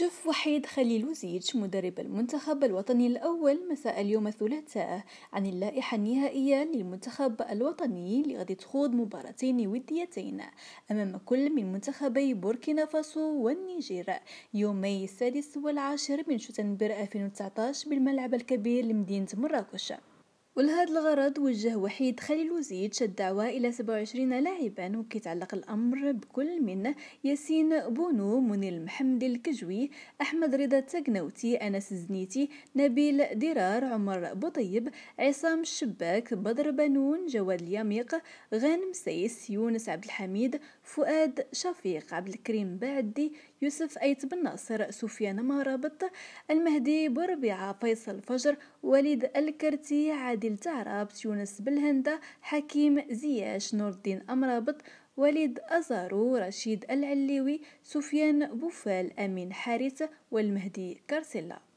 شوف وحيد خليل وزيتش مدرب المنتخب الوطني الأول مساء اليوم الثلاثاء عن اللائحة النهائية للمنتخب الوطني لغد تخوض مباراتين وديتين أمام كل من منتخبي بوركينا فاسو والنيجير يومي السادس والعاشر من شتنبر 2019 بالملعب الكبير لمدينة مراكش ولهذا الغرض وجه وحيد خليل وزيد شد دعوة إلى 27 لاعبا وكيتعلق الأمر بكل من ياسين بونو منير المحمدي الكجوي أحمد رضا التقنوتي أنس زنيتي نبيل درار عمر بطيب عصام الشباك بدر بنون جواد اليميق غانم سيس يونس عبد الحميد فؤاد شفيق عبد الكريم بعدي يوسف أيت بن ناصر سفيان مهربط المهدي بربيعة فيصل فجر وليد الكرتي عاد ديال التعرابت يونس بالهندة حكيم زياش نور الدين أمرابط وليد أزارو رشيد العليوي سفيان بوفال أمين حارث والمهدي كارسيلا